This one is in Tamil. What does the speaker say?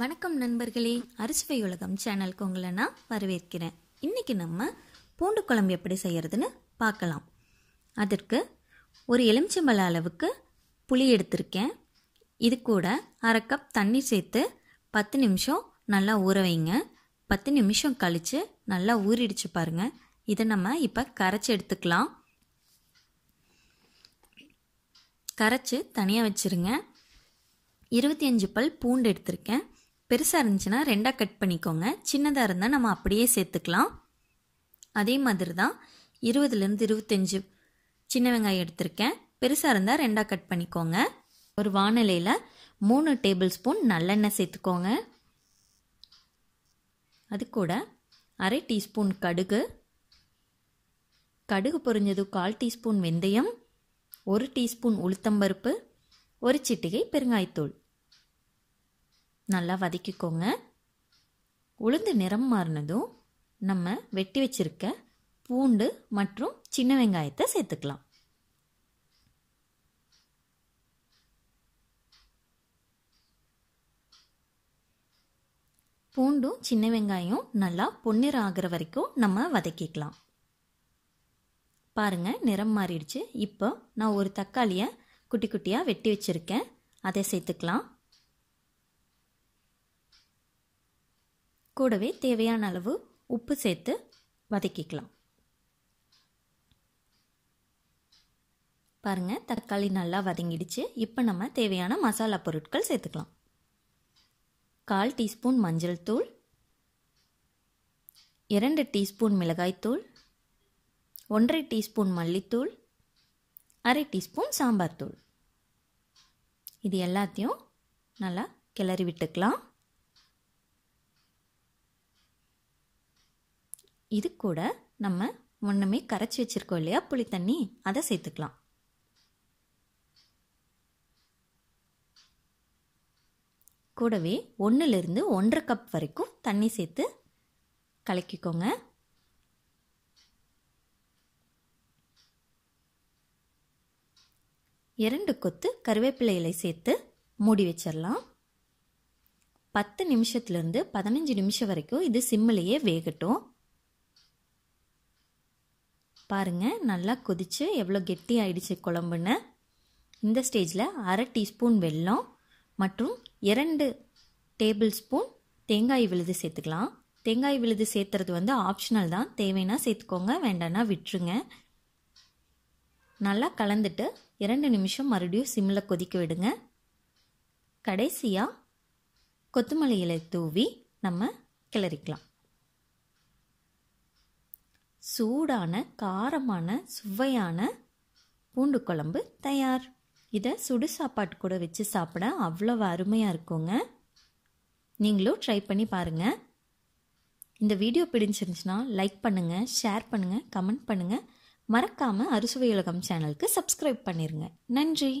வணக்கம் நண்பர்களே அரிசுவை உலகம் சேனலுக்கு உங்களை நான் வரவேற்கிறேன் இன்றைக்கி நம்ம பூண்டு குழம்பு எப்படி செய்கிறதுன்னு பார்க்கலாம் அதற்கு ஒரு எலுமிச்சம்பழ அளவுக்கு புளி எடுத்திருக்கேன் இது கூட அரை கப் தண்ணி சேர்த்து பத்து நிமிஷம் நல்லா ஊற வைங்க பத்து நிமிஷம் கழித்து நல்லா ஊறிடுச்சு பாருங்கள் இதை நம்ம இப்போ கரைச்சி எடுத்துக்கலாம் கரைச்சி தனியாக வச்சுருங்க இருபத்தி அஞ்சு பல் பூண்டு எடுத்திருக்கேன் பெருசாக இருந்துச்சுன்னா ரெண்டாக கட் பண்ணிக்கோங்க சின்னதாக இருந்தால் நம்ம அப்படியே சேர்த்துக்கலாம் அதே மாதிரி தான் இருபதுலேருந்து இருபத்தஞ்சு சின்ன வெங்காயம் எடுத்திருக்கேன் பெருசாக இருந்தால் ரெண்டாக கட் பண்ணிக்கோங்க ஒரு வானிலையில் மூணு டேபிள் ஸ்பூன் நல்லெண்ணெய் சேர்த்துக்கோங்க அது கூட அரை டீஸ்பூன் கடுகு கடுகு பொரிஞ்சது கால் டீஸ்பூன் வெந்தயம் ஒரு டீஸ்பூன் உளுத்தம்பருப்பு ஒரு சிட்டிகை பெருங்காயத்தூள் நல்லா வதக்கிக்கோங்க உளுந்து நிறம் மாறினதும் நம்ம வெட்டி வச்சிருக்க பூண்டு மற்றும் சின்ன வெங்காயத்தை சேர்த்துக்கலாம் பூண்டும் சின்ன வெங்காயம் நல்லா பொன்னிறம் ஆகிற வரைக்கும் நம்ம வதக்கிக்கலாம் பாருங்கள் நிறம் மாறிடுச்சு இப்போ நான் ஒரு தக்காளியை குட்டி குட்டியாக வெட்டி வச்சுருக்கேன் அதை சேர்த்துக்கலாம் கூடவே தேவையான அளவு உப்பு சேர்த்து வதக்கிக்கலாம் பாருங்கள் தக்காளி நல்லா வதங்கிடுச்சு இப்போ நம்ம தேவையான மசாலா பொருட்கள் சேர்த்துக்கலாம் கால் டீஸ்பூன் மஞ்சள் தூள் இரண்டு டீஸ்பூன் மிளகாய்த்தூள் ஒன்றரை டீஸ்பூன் மல்லித்தூள் அரை டீஸ்பூன் சாம்பார் தூள் இது எல்லாத்தையும் நல்லா கிளறி விட்டுக்கலாம் இது கூட நம்ம ஒன்றுமே கரைச்சி வச்சுருக்கோம் இல்லையா புளி தண்ணி அதை சேர்த்துக்கலாம் கூடவே ஒன்றுலேருந்து ஒன்றரை கப் வரைக்கும் தண்ணி சேர்த்து கலக்கிக்கோங்க இரண்டு கொத்து கருவேப்பிலை இலை சேர்த்து மூடி வச்சிடலாம் பத்து நிமிஷத்துலேருந்து பதினஞ்சு நிமிஷம் வரைக்கும் இது சிம்மிலேயே வேகட்டும் பாருங்கள் நல்லா கொதித்து எவ்வளோ கெட்டி ஆயிடுச்சு குழம்புன்னு இந்த ஸ்டேஜில் அரை டீஸ்பூன் வெல்லம் மற்றும் இரண்டு டேபிள் ஸ்பூன் தேங்காய் விழுது சேர்த்துக்கலாம் தேங்காய் விழுது சேர்த்துறது வந்து ஆப்ஷனல் தான் தேவைன்னா சேர்த்துக்கோங்க வேண்டாம்னா விட்டுருங்க நல்லா கலந்துட்டு இரண்டு நிமிஷம் மறுபடியும் சிம்மில் கொதிக்க விடுங்க கடைசியாக கொத்தமல்லி இலை தூவி நம்ம கிளறிக்கலாம் சூடான காரமான சுவையான பூண்டு குழம்பு தயார் இதை சுடு சாப்பாட்டு கூட வச்சு சாப்பிட அவ்வளோ அருமையாக இருக்குங்க நீங்களும் ட்ரை பண்ணி பாருங்கள் இந்த வீடியோ பிடிச்சிருந்துச்சுன்னா லைக் பண்ணுங்கள் ஷேர் பண்ணுங்கள் கமெண்ட் பண்ணுங்கள் மறக்காமல் அறுசுவை உலகம் சேனலுக்கு சப்ஸ்கிரைப் பண்ணிடுங்க நன்றி